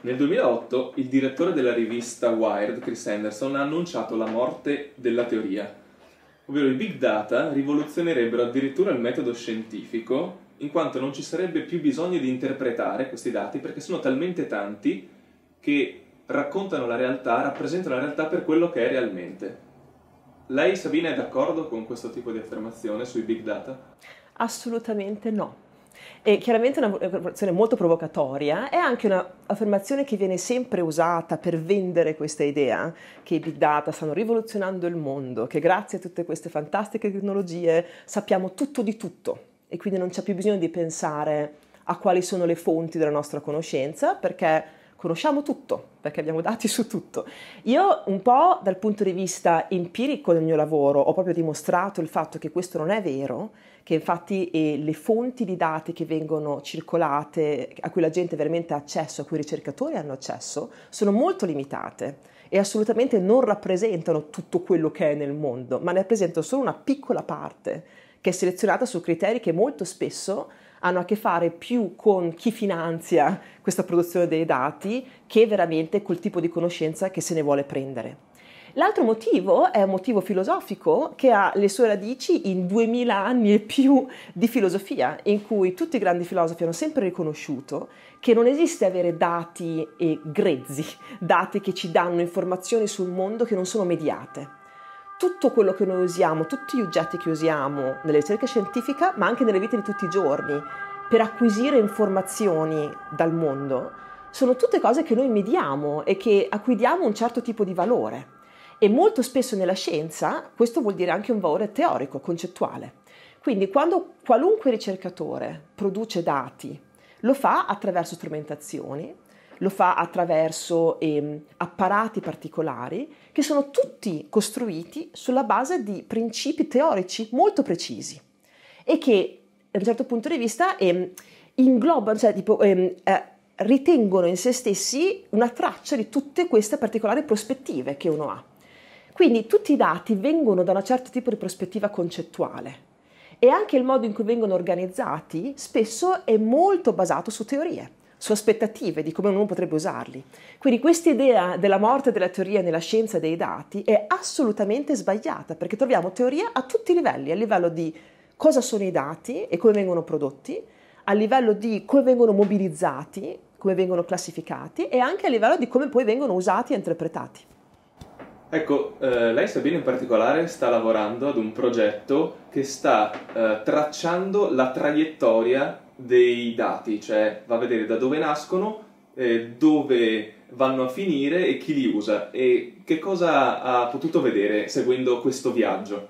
Nel 2008 il direttore della rivista Wired, Chris Anderson, ha annunciato la morte della teoria, ovvero i big data rivoluzionerebbero addirittura il metodo scientifico, in quanto non ci sarebbe più bisogno di interpretare questi dati perché sono talmente tanti che raccontano la realtà, rappresentano la realtà per quello che è realmente. Lei, Sabina, è d'accordo con questo tipo di affermazione sui big data? Assolutamente no. E chiaramente è un'affermazione molto provocatoria, è anche un'affermazione che viene sempre usata per vendere questa idea che i big data stanno rivoluzionando il mondo, che grazie a tutte queste fantastiche tecnologie sappiamo tutto di tutto e quindi non c'è più bisogno di pensare a quali sono le fonti della nostra conoscenza perché conosciamo tutto, perché abbiamo dati su tutto. Io un po' dal punto di vista empirico del mio lavoro ho proprio dimostrato il fatto che questo non è vero, che infatti eh, le fonti di dati che vengono circolate, a cui la gente veramente ha accesso, a cui i ricercatori hanno accesso, sono molto limitate e assolutamente non rappresentano tutto quello che è nel mondo, ma ne rappresentano solo una piccola parte che è selezionata su criteri che molto spesso hanno a che fare più con chi finanzia questa produzione dei dati che veramente col tipo di conoscenza che se ne vuole prendere. L'altro motivo è un motivo filosofico che ha le sue radici in 2000 anni e più di filosofia, in cui tutti i grandi filosofi hanno sempre riconosciuto che non esiste avere dati e grezzi, dati che ci danno informazioni sul mondo che non sono mediate tutto quello che noi usiamo, tutti gli oggetti che usiamo nella ricerca scientifica, ma anche nelle vite di tutti i giorni, per acquisire informazioni dal mondo, sono tutte cose che noi mediamo e che, a cui diamo un certo tipo di valore. E molto spesso nella scienza questo vuol dire anche un valore teorico, concettuale. Quindi quando qualunque ricercatore produce dati, lo fa attraverso strumentazioni, lo fa attraverso eh, apparati particolari che sono tutti costruiti sulla base di principi teorici molto precisi e che da un certo punto di vista eh, inglobano, cioè tipo, ehm, eh, ritengono in se stessi una traccia di tutte queste particolari prospettive che uno ha. Quindi tutti i dati vengono da un certo tipo di prospettiva concettuale e anche il modo in cui vengono organizzati spesso è molto basato su teorie su aspettative di come uno potrebbe usarli. Quindi questa idea della morte della teoria nella scienza dei dati è assolutamente sbagliata perché troviamo teoria a tutti i livelli, a livello di cosa sono i dati e come vengono prodotti, a livello di come vengono mobilizzati, come vengono classificati e anche a livello di come poi vengono usati e interpretati. Ecco, eh, lei Sabine in particolare sta lavorando ad un progetto che sta eh, tracciando la traiettoria dei dati, cioè va a vedere da dove nascono, eh, dove vanno a finire e chi li usa e che cosa ha potuto vedere seguendo questo viaggio.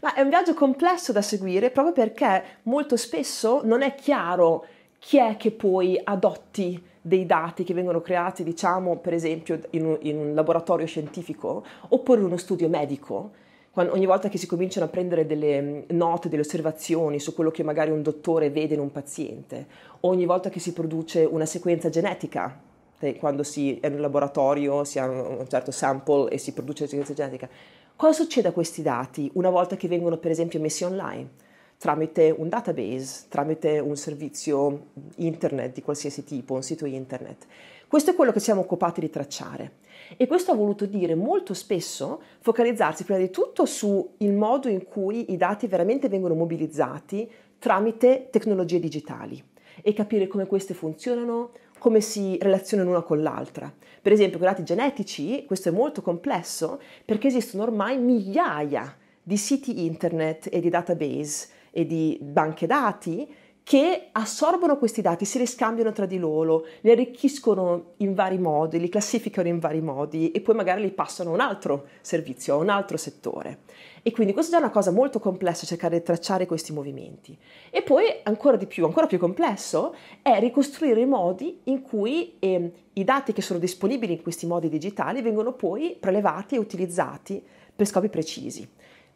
Ma è un viaggio complesso da seguire proprio perché molto spesso non è chiaro chi è che poi adotti dei dati che vengono creati, diciamo, per esempio in un, in un laboratorio scientifico oppure in uno studio medico quando, ogni volta che si cominciano a prendere delle mm, note, delle osservazioni su quello che magari un dottore vede in un paziente, ogni volta che si produce una sequenza genetica, eh, quando si è in un laboratorio, si ha un certo sample e si produce la sequenza genetica, cosa succede a questi dati una volta che vengono per esempio messi online? tramite un database, tramite un servizio internet di qualsiasi tipo, un sito internet. Questo è quello che siamo occupati di tracciare. E questo ha voluto dire molto spesso focalizzarsi prima di tutto sul modo in cui i dati veramente vengono mobilizzati tramite tecnologie digitali e capire come queste funzionano, come si relazionano una con l'altra. Per esempio, con i dati genetici, questo è molto complesso perché esistono ormai migliaia di siti internet e di database e di banche dati che assorbono questi dati, si riscambiano tra di loro, li arricchiscono in vari modi, li classificano in vari modi e poi magari li passano a un altro servizio, a un altro settore. E quindi questa è già una cosa molto complessa, cercare di tracciare questi movimenti. E poi ancora di più, ancora più complesso, è ricostruire i modi in cui eh, i dati che sono disponibili in questi modi digitali vengono poi prelevati e utilizzati per scopi precisi.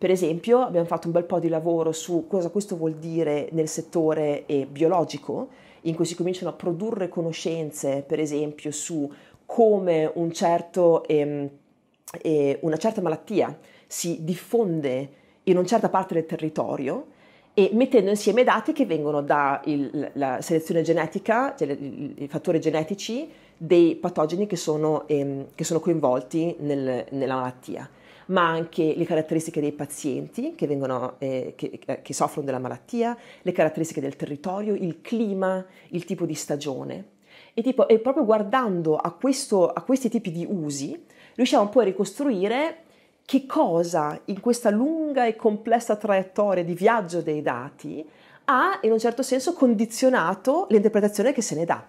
Per esempio abbiamo fatto un bel po' di lavoro su cosa questo vuol dire nel settore eh, biologico, in cui si cominciano a produrre conoscenze, per esempio, su come un certo, ehm, eh, una certa malattia si diffonde in una certa parte del territorio e mettendo insieme dati che vengono dalla selezione genetica, cioè i fattori genetici dei patogeni che sono, ehm, che sono coinvolti nel, nella malattia ma anche le caratteristiche dei pazienti che, vengono, eh, che, eh, che soffrono della malattia, le caratteristiche del territorio, il clima, il tipo di stagione. E, tipo, e proprio guardando a, questo, a questi tipi di usi, riusciamo poi a ricostruire che cosa in questa lunga e complessa traiettoria di viaggio dei dati ha in un certo senso condizionato l'interpretazione che se ne dà.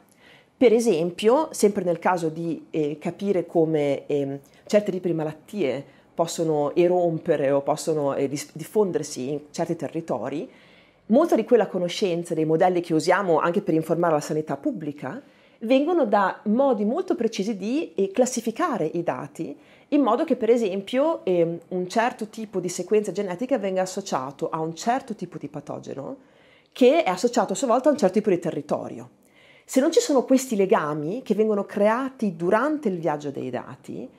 Per esempio, sempre nel caso di eh, capire come eh, certi tipi di malattie possono erompere o possono eh, diffondersi in certi territori, molta di quella conoscenza dei modelli che usiamo anche per informare la sanità pubblica vengono da modi molto precisi di eh, classificare i dati in modo che per esempio eh, un certo tipo di sequenza genetica venga associato a un certo tipo di patogeno che è associato a sua volta a un certo tipo di territorio. Se non ci sono questi legami che vengono creati durante il viaggio dei dati,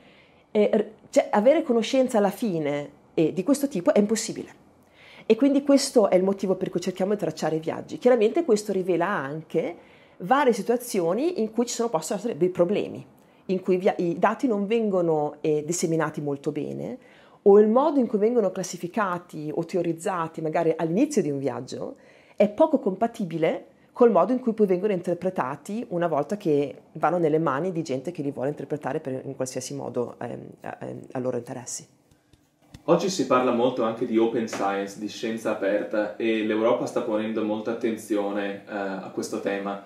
eh, cioè avere conoscenza alla fine eh, di questo tipo è impossibile. E quindi questo è il motivo per cui cerchiamo di tracciare i viaggi. Chiaramente questo rivela anche varie situazioni in cui ci sono possono essere dei problemi, in cui via, i dati non vengono eh, disseminati molto bene o il modo in cui vengono classificati o teorizzati magari all'inizio di un viaggio è poco compatibile col modo in cui poi vengono interpretati una volta che vanno nelle mani di gente che li vuole interpretare per, in qualsiasi modo ehm, ehm, a loro interessi. Oggi si parla molto anche di open science, di scienza aperta e l'Europa sta ponendo molta attenzione eh, a questo tema.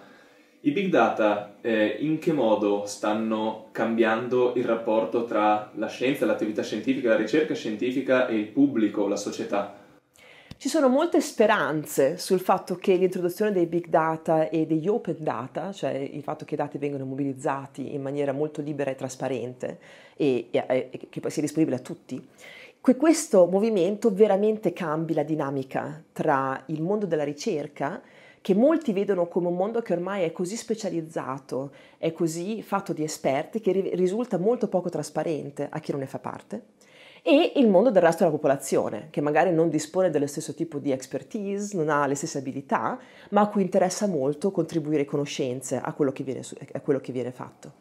I big data eh, in che modo stanno cambiando il rapporto tra la scienza, l'attività scientifica, la ricerca scientifica e il pubblico, la società? Ci sono molte speranze sul fatto che l'introduzione dei big data e degli open data, cioè il fatto che i dati vengano mobilizzati in maniera molto libera e trasparente e, e, e che poi sia disponibile a tutti, che questo movimento veramente cambi la dinamica tra il mondo della ricerca che molti vedono come un mondo che ormai è così specializzato, è così fatto di esperti, che risulta molto poco trasparente a chi non ne fa parte e il mondo del resto della popolazione, che magari non dispone dello stesso tipo di expertise, non ha le stesse abilità, ma a cui interessa molto contribuire conoscenze a quello che viene, quello che viene fatto.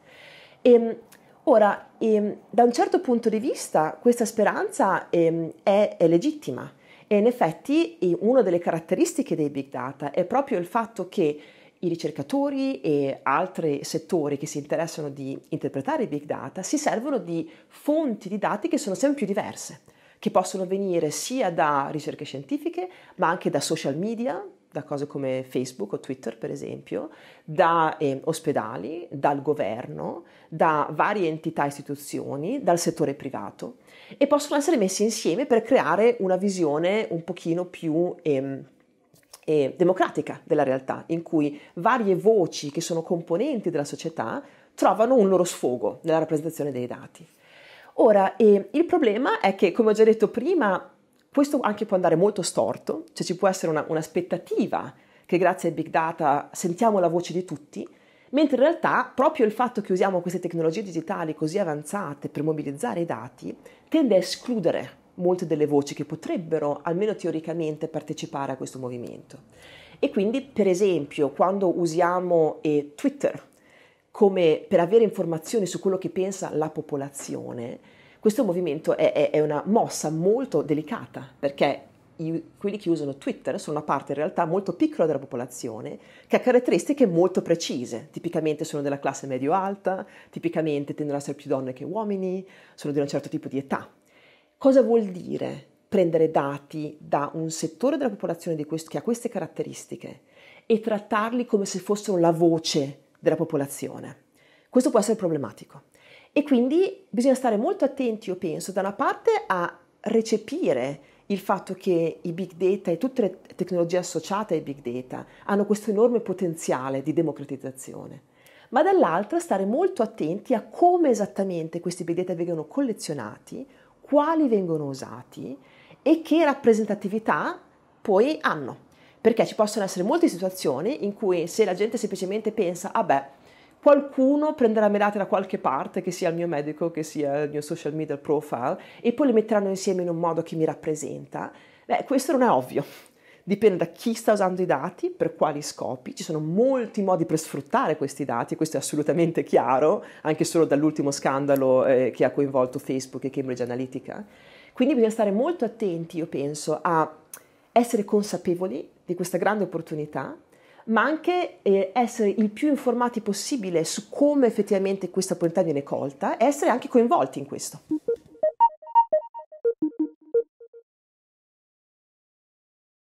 E, ehm, ora, e, ehm, da un certo punto di vista, questa speranza e, ehm, è, è legittima. E in effetti una delle caratteristiche dei big data è proprio il fatto che i ricercatori e altri settori che si interessano di interpretare i big data si servono di fonti di dati che sono sempre più diverse, che possono venire sia da ricerche scientifiche, ma anche da social media, da cose come Facebook o Twitter per esempio, da eh, ospedali, dal governo, da varie entità e istituzioni, dal settore privato e possono essere messi insieme per creare una visione un pochino più... Eh, eh, democratica della realtà, in cui varie voci che sono componenti della società trovano un loro sfogo nella rappresentazione dei dati. Ora, eh, il problema è che, come ho già detto prima, questo anche può andare molto storto, cioè ci può essere una, un'aspettativa che grazie ai big data sentiamo la voce di tutti, mentre in realtà proprio il fatto che usiamo queste tecnologie digitali così avanzate per mobilizzare i dati tende a escludere molte delle voci che potrebbero, almeno teoricamente, partecipare a questo movimento. E quindi, per esempio, quando usiamo eh, Twitter come per avere informazioni su quello che pensa la popolazione, questo movimento è, è, è una mossa molto delicata perché i, quelli che usano Twitter sono una parte in realtà molto piccola della popolazione che ha caratteristiche molto precise, tipicamente sono della classe medio-alta, tipicamente tendono ad essere più donne che uomini, sono di un certo tipo di età. Cosa vuol dire prendere dati da un settore della popolazione questo, che ha queste caratteristiche e trattarli come se fossero la voce della popolazione? Questo può essere problematico. E quindi bisogna stare molto attenti, io penso, da una parte a recepire il fatto che i big data e tutte le tecnologie associate ai big data hanno questo enorme potenziale di democratizzazione, ma dall'altra stare molto attenti a come esattamente questi big data vengono collezionati, quali vengono usati e che rappresentatività poi hanno. Perché ci possono essere molte situazioni in cui se la gente semplicemente pensa, vabbè, ah qualcuno prenderà melate da qualche parte, che sia il mio medico, che sia il mio social media profile, e poi le metteranno insieme in un modo che mi rappresenta, beh, questo non è ovvio dipende da chi sta usando i dati, per quali scopi, ci sono molti modi per sfruttare questi dati, questo è assolutamente chiaro, anche solo dall'ultimo scandalo eh, che ha coinvolto Facebook e Cambridge Analytica. Quindi bisogna stare molto attenti, io penso, a essere consapevoli di questa grande opportunità, ma anche eh, essere il più informati possibile su come effettivamente questa opportunità viene colta e essere anche coinvolti in questo.